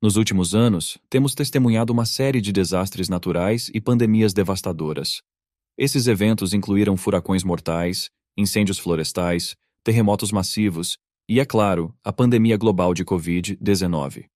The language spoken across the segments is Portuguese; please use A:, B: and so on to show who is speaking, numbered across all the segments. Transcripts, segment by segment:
A: Nos últimos anos, temos testemunhado uma série de desastres naturais e pandemias devastadoras. Esses eventos incluíram furacões mortais, incêndios florestais, terremotos massivos e, é claro, a pandemia global de Covid-19.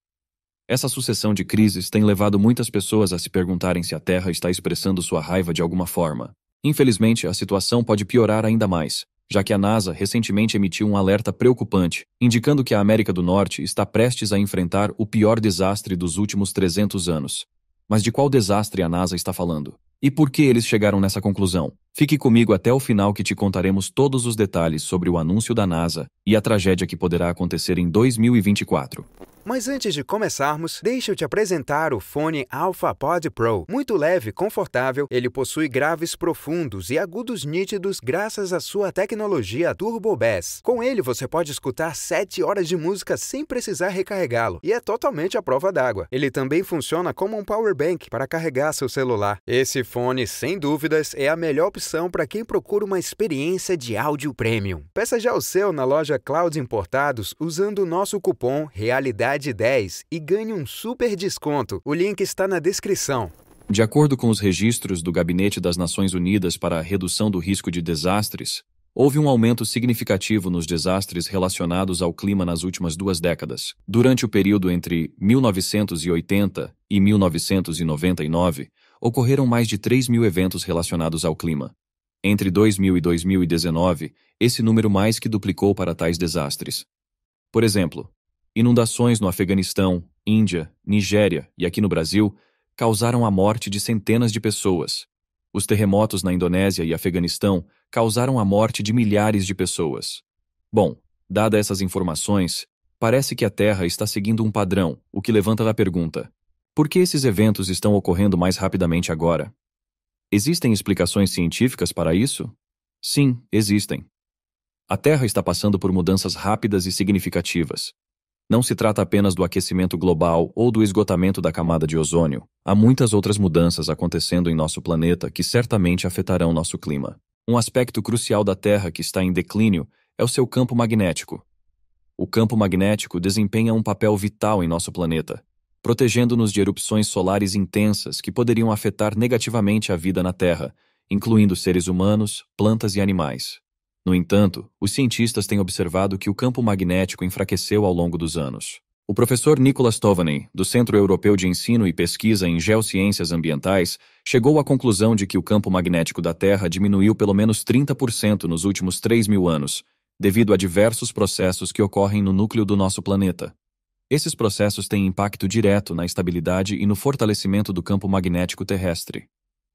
A: Essa sucessão de crises tem levado muitas pessoas a se perguntarem se a Terra está expressando sua raiva de alguma forma. Infelizmente, a situação pode piorar ainda mais, já que a NASA recentemente emitiu um alerta preocupante, indicando que a América do Norte está prestes a enfrentar o pior desastre dos últimos 300 anos. Mas de qual desastre a NASA está falando? E por que eles chegaram nessa conclusão? Fique comigo até o final que te contaremos todos os detalhes sobre o anúncio da NASA e a tragédia que poderá acontecer em 2024. Mas antes de começarmos, deixa eu te apresentar o fone Alpha Pod Pro. Muito leve e confortável, ele possui graves profundos e agudos nítidos graças à sua tecnologia Turbo Bass. Com ele você pode escutar 7 horas de música sem precisar recarregá-lo, e é totalmente à prova d'água. Ele também funciona como um power bank para carregar seu celular. Esse fone, sem dúvidas, é a melhor opção para quem procura uma experiência de áudio premium. Peça já o seu na loja Cloud Importados usando o nosso cupom REALIDADE10 e ganhe um super desconto. O link está na descrição. De acordo com os registros do Gabinete das Nações Unidas para a Redução do Risco de Desastres, Houve um aumento significativo nos desastres relacionados ao clima nas últimas duas décadas. Durante o período entre 1980 e 1999, ocorreram mais de 3 mil eventos relacionados ao clima. Entre 2000 e 2019, esse número mais que duplicou para tais desastres. Por exemplo, inundações no Afeganistão, Índia, Nigéria e aqui no Brasil causaram a morte de centenas de pessoas. Os terremotos na Indonésia e Afeganistão causaram a morte de milhares de pessoas. Bom, dada essas informações, parece que a Terra está seguindo um padrão, o que levanta a pergunta: por que esses eventos estão ocorrendo mais rapidamente agora? Existem explicações científicas para isso? Sim, existem. A Terra está passando por mudanças rápidas e significativas. Não se trata apenas do aquecimento global ou do esgotamento da camada de ozônio. Há muitas outras mudanças acontecendo em nosso planeta que certamente afetarão nosso clima. Um aspecto crucial da Terra que está em declínio é o seu campo magnético. O campo magnético desempenha um papel vital em nosso planeta, protegendo-nos de erupções solares intensas que poderiam afetar negativamente a vida na Terra, incluindo seres humanos, plantas e animais. No entanto, os cientistas têm observado que o campo magnético enfraqueceu ao longo dos anos. O professor Nicholas Tovaney, do Centro Europeu de Ensino e Pesquisa em Geociências Ambientais, chegou à conclusão de que o campo magnético da Terra diminuiu pelo menos 30% nos últimos 3 mil anos, devido a diversos processos que ocorrem no núcleo do nosso planeta. Esses processos têm impacto direto na estabilidade e no fortalecimento do campo magnético terrestre.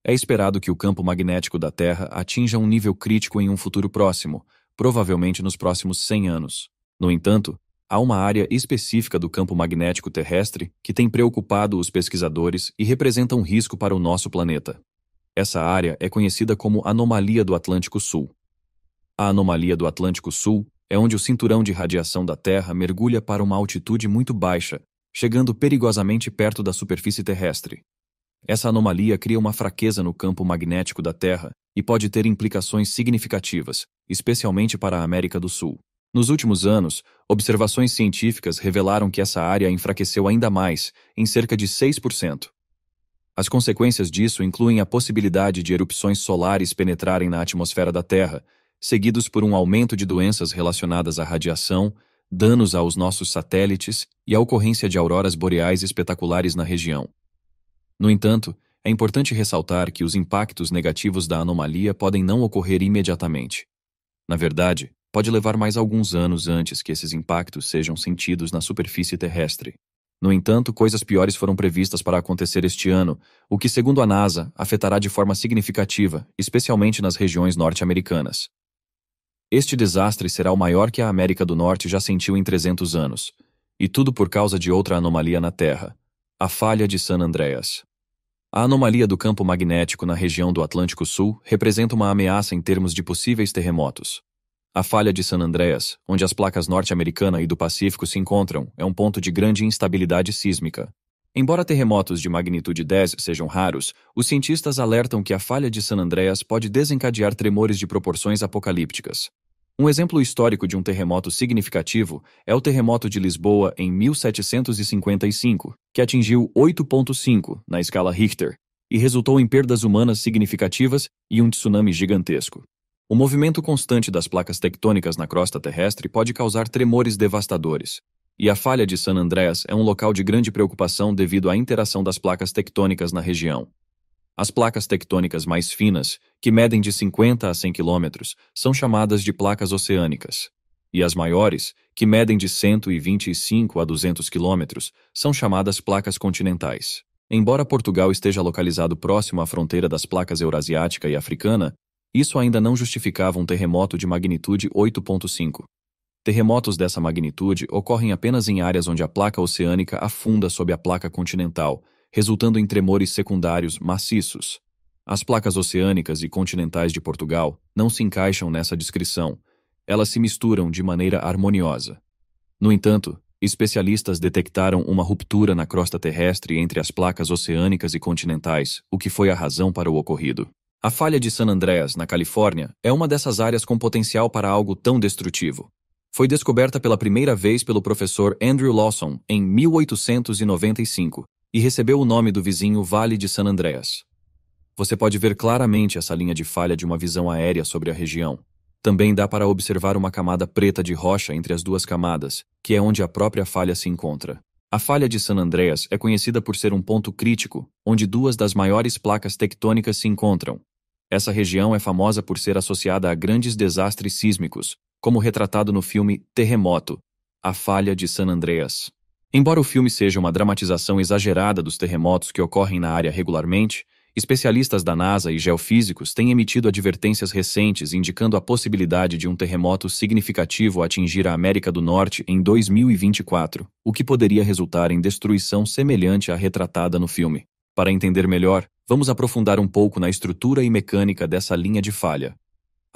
A: É esperado que o campo magnético da Terra atinja um nível crítico em um futuro próximo, provavelmente nos próximos 100 anos. No entanto, há uma área específica do campo magnético terrestre que tem preocupado os pesquisadores e representa um risco para o nosso planeta. Essa área é conhecida como Anomalia do Atlântico Sul. A Anomalia do Atlântico Sul é onde o cinturão de radiação da Terra mergulha para uma altitude muito baixa, chegando perigosamente perto da superfície terrestre. Essa anomalia cria uma fraqueza no campo magnético da Terra e pode ter implicações significativas, especialmente para a América do Sul. Nos últimos anos, observações científicas revelaram que essa área enfraqueceu ainda mais, em cerca de 6%. As consequências disso incluem a possibilidade de erupções solares penetrarem na atmosfera da Terra, seguidos por um aumento de doenças relacionadas à radiação, danos aos nossos satélites e a ocorrência de auroras boreais espetaculares na região. No entanto, é importante ressaltar que os impactos negativos da anomalia podem não ocorrer imediatamente. Na verdade, pode levar mais alguns anos antes que esses impactos sejam sentidos na superfície terrestre. No entanto, coisas piores foram previstas para acontecer este ano, o que, segundo a NASA, afetará de forma significativa, especialmente nas regiões norte-americanas. Este desastre será o maior que a América do Norte já sentiu em 300 anos, e tudo por causa de outra anomalia na Terra, a falha de San Andreas. A anomalia do campo magnético na região do Atlântico Sul representa uma ameaça em termos de possíveis terremotos. A falha de San Andreas, onde as placas norte-americana e do Pacífico se encontram, é um ponto de grande instabilidade sísmica, Embora terremotos de magnitude 10 sejam raros, os cientistas alertam que a falha de San Andreas pode desencadear tremores de proporções apocalípticas. Um exemplo histórico de um terremoto significativo é o terremoto de Lisboa em 1755, que atingiu 8.5 na escala Richter e resultou em perdas humanas significativas e um tsunami gigantesco. O movimento constante das placas tectônicas na crosta terrestre pode causar tremores devastadores, e a falha de San Andrés é um local de grande preocupação devido à interação das placas tectônicas na região. As placas tectônicas mais finas, que medem de 50 a 100 km, são chamadas de placas oceânicas, e as maiores, que medem de 125 a 200 km, são chamadas placas continentais. Embora Portugal esteja localizado próximo à fronteira das placas eurasiática e africana, isso ainda não justificava um terremoto de magnitude 8.5. Terremotos dessa magnitude ocorrem apenas em áreas onde a placa oceânica afunda sob a placa continental, resultando em tremores secundários maciços. As placas oceânicas e continentais de Portugal não se encaixam nessa descrição. Elas se misturam de maneira harmoniosa. No entanto, especialistas detectaram uma ruptura na crosta terrestre entre as placas oceânicas e continentais, o que foi a razão para o ocorrido. A falha de San Andreas, na Califórnia, é uma dessas áreas com potencial para algo tão destrutivo foi descoberta pela primeira vez pelo professor Andrew Lawson em 1895 e recebeu o nome do vizinho Vale de San Andreas. Você pode ver claramente essa linha de falha de uma visão aérea sobre a região. Também dá para observar uma camada preta de rocha entre as duas camadas, que é onde a própria falha se encontra. A falha de San Andreas é conhecida por ser um ponto crítico, onde duas das maiores placas tectônicas se encontram, essa região é famosa por ser associada a grandes desastres sísmicos, como retratado no filme Terremoto A Falha de San Andreas. Embora o filme seja uma dramatização exagerada dos terremotos que ocorrem na área regularmente, especialistas da NASA e geofísicos têm emitido advertências recentes indicando a possibilidade de um terremoto significativo atingir a América do Norte em 2024, o que poderia resultar em destruição semelhante à retratada no filme. Para entender melhor, vamos aprofundar um pouco na estrutura e mecânica dessa linha de falha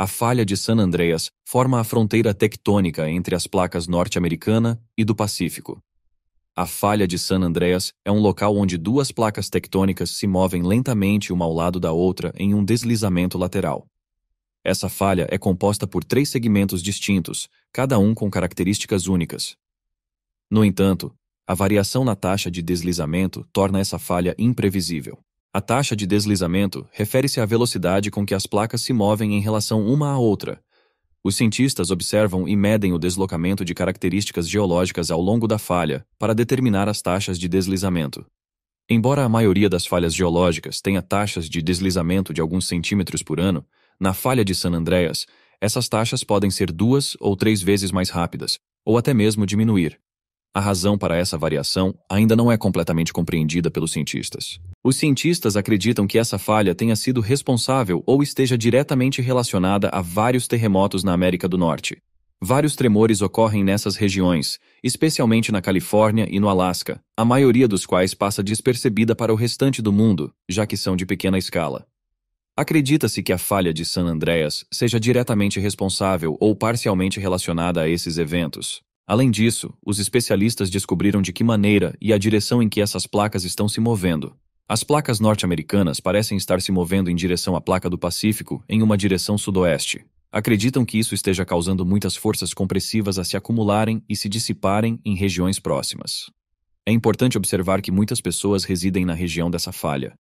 A: a falha de San Andreas forma a fronteira tectônica entre as placas norte-americana e do Pacífico. A falha de San Andreas é um local onde duas placas tectônicas se movem lentamente uma ao lado da outra em um deslizamento lateral. Essa falha é composta por três segmentos distintos, cada um com características únicas. No entanto, a variação na taxa de deslizamento torna essa falha imprevisível. A taxa de deslizamento refere-se à velocidade com que as placas se movem em relação uma à outra. Os cientistas observam e medem o deslocamento de características geológicas ao longo da falha para determinar as taxas de deslizamento. Embora a maioria das falhas geológicas tenha taxas de deslizamento de alguns centímetros por ano, na falha de San Andreas, essas taxas podem ser duas ou três vezes mais rápidas, ou até mesmo diminuir. A razão para essa variação ainda não é completamente compreendida pelos cientistas. Os cientistas acreditam que essa falha tenha sido responsável ou esteja diretamente relacionada a vários terremotos na América do Norte. Vários tremores ocorrem nessas regiões, especialmente na Califórnia e no Alasca, a maioria dos quais passa despercebida para o restante do mundo, já que são de pequena escala. Acredita-se que a falha de San Andreas seja diretamente responsável ou parcialmente relacionada a esses eventos. Além disso, os especialistas descobriram de que maneira e a direção em que essas placas estão se movendo, as placas norte-americanas parecem estar se movendo em direção à placa do Pacífico, em uma direção sudoeste. Acreditam que isso esteja causando muitas forças compressivas a se acumularem e se dissiparem em regiões próximas. É importante observar que muitas pessoas residem na região dessa falha.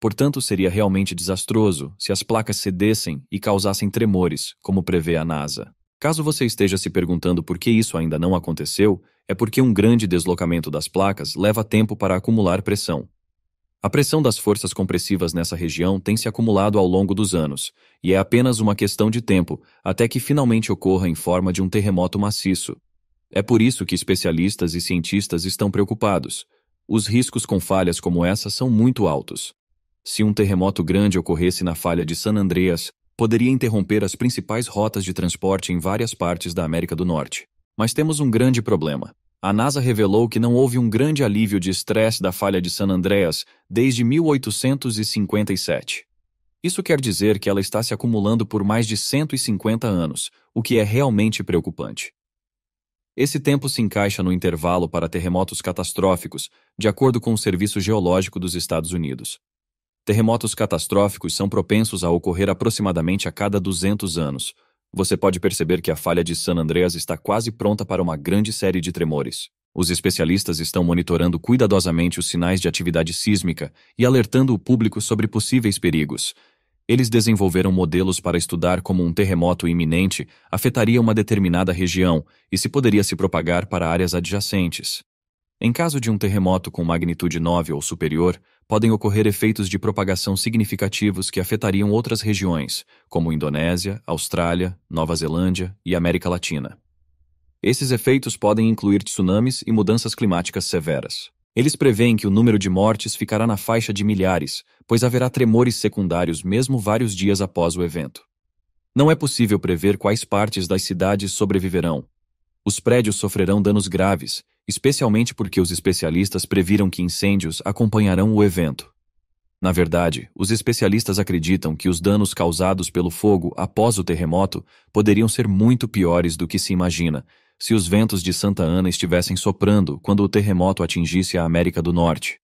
A: Portanto, seria realmente desastroso se as placas cedessem e causassem tremores, como prevê a NASA. Caso você esteja se perguntando por que isso ainda não aconteceu, é porque um grande deslocamento das placas leva tempo para acumular pressão. A pressão das forças compressivas nessa região tem se acumulado ao longo dos anos, e é apenas uma questão de tempo até que finalmente ocorra em forma de um terremoto maciço. É por isso que especialistas e cientistas estão preocupados. Os riscos com falhas como essa são muito altos. Se um terremoto grande ocorresse na falha de San Andreas, poderia interromper as principais rotas de transporte em várias partes da América do Norte. Mas temos um grande problema a NASA revelou que não houve um grande alívio de estresse da falha de San Andreas desde 1857. Isso quer dizer que ela está se acumulando por mais de 150 anos, o que é realmente preocupante. Esse tempo se encaixa no intervalo para terremotos catastróficos, de acordo com o Serviço Geológico dos Estados Unidos. Terremotos catastróficos são propensos a ocorrer aproximadamente a cada 200 anos, você pode perceber que a falha de San Andreas está quase pronta para uma grande série de tremores. Os especialistas estão monitorando cuidadosamente os sinais de atividade sísmica e alertando o público sobre possíveis perigos. Eles desenvolveram modelos para estudar como um terremoto iminente afetaria uma determinada região e se poderia se propagar para áreas adjacentes. Em caso de um terremoto com magnitude 9 ou superior, podem ocorrer efeitos de propagação significativos que afetariam outras regiões, como Indonésia, Austrália, Nova Zelândia e América Latina. Esses efeitos podem incluir tsunamis e mudanças climáticas severas. Eles preveem que o número de mortes ficará na faixa de milhares, pois haverá tremores secundários mesmo vários dias após o evento. Não é possível prever quais partes das cidades sobreviverão. Os prédios sofrerão danos graves especialmente porque os especialistas previram que incêndios acompanharão o evento. Na verdade, os especialistas acreditam que os danos causados pelo fogo após o terremoto poderiam ser muito piores do que se imagina se os ventos de Santa Ana estivessem soprando quando o terremoto atingisse a América do Norte.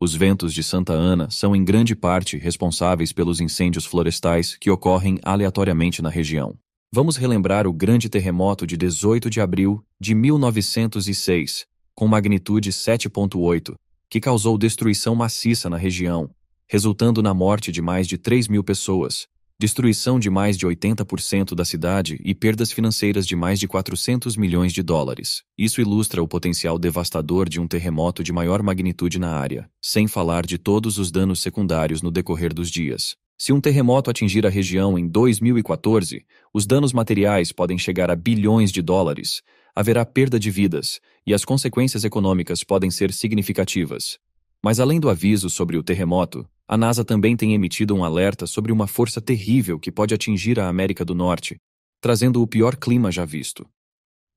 A: Os ventos de Santa Ana são em grande parte responsáveis pelos incêndios florestais que ocorrem aleatoriamente na região. Vamos relembrar o grande terremoto de 18 de abril de 1906, com magnitude 7.8, que causou destruição maciça na região, resultando na morte de mais de 3 mil pessoas, destruição de mais de 80% da cidade e perdas financeiras de mais de 400 milhões de dólares. Isso ilustra o potencial devastador de um terremoto de maior magnitude na área, sem falar de todos os danos secundários no decorrer dos dias. Se um terremoto atingir a região em 2014, os danos materiais podem chegar a bilhões de dólares, haverá perda de vidas e as consequências econômicas podem ser significativas. Mas além do aviso sobre o terremoto, a NASA também tem emitido um alerta sobre uma força terrível que pode atingir a América do Norte, trazendo o pior clima já visto.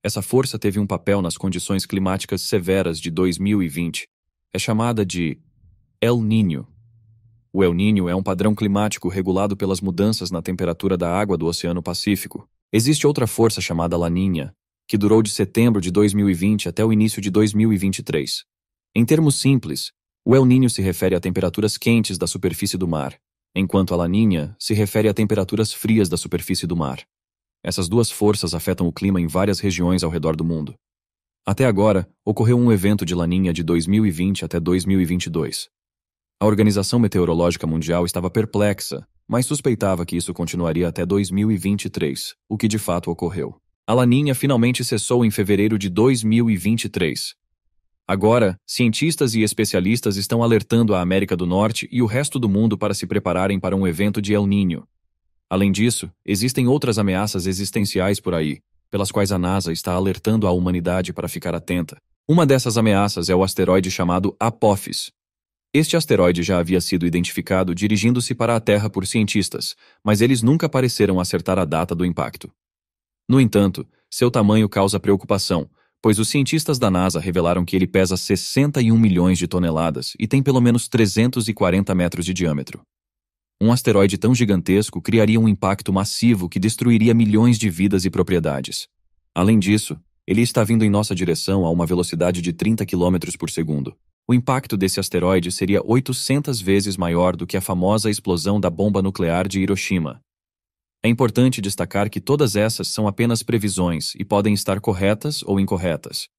A: Essa força teve um papel nas condições climáticas severas de 2020. É chamada de El Niño. O El Niño é um padrão climático regulado pelas mudanças na temperatura da água do Oceano Pacífico. Existe outra força chamada La Niña que durou de setembro de 2020 até o início de 2023. Em termos simples, o El Niño se refere a temperaturas quentes da superfície do mar, enquanto a Laninha se refere a temperaturas frias da superfície do mar. Essas duas forças afetam o clima em várias regiões ao redor do mundo. Até agora, ocorreu um evento de Laninha de 2020 até 2022. A Organização Meteorológica Mundial estava perplexa, mas suspeitava que isso continuaria até 2023, o que de fato ocorreu. A laninha finalmente cessou em fevereiro de 2023. Agora, cientistas e especialistas estão alertando a América do Norte e o resto do mundo para se prepararem para um evento de El Niño. Além disso, existem outras ameaças existenciais por aí, pelas quais a NASA está alertando a humanidade para ficar atenta. Uma dessas ameaças é o asteroide chamado Apophis. Este asteroide já havia sido identificado dirigindo-se para a Terra por cientistas, mas eles nunca pareceram acertar a data do impacto. No entanto, seu tamanho causa preocupação, pois os cientistas da NASA revelaram que ele pesa 61 milhões de toneladas e tem pelo menos 340 metros de diâmetro. Um asteroide tão gigantesco criaria um impacto massivo que destruiria milhões de vidas e propriedades. Além disso, ele está vindo em nossa direção a uma velocidade de 30 km por segundo. O impacto desse asteroide seria 800 vezes maior do que a famosa explosão da bomba nuclear de Hiroshima, é importante destacar que todas essas são apenas previsões e podem estar corretas ou incorretas.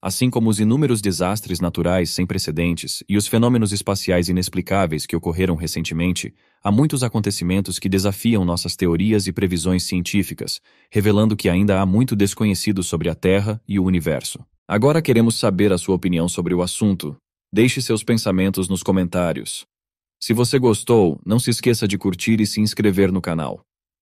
A: Assim como os inúmeros desastres naturais sem precedentes e os fenômenos espaciais inexplicáveis que ocorreram recentemente, há muitos acontecimentos que desafiam nossas teorias e previsões científicas, revelando que ainda há muito desconhecido sobre a Terra e o universo. Agora queremos saber a sua opinião sobre o assunto. Deixe seus pensamentos nos comentários. Se você gostou, não se esqueça de curtir e se inscrever no canal.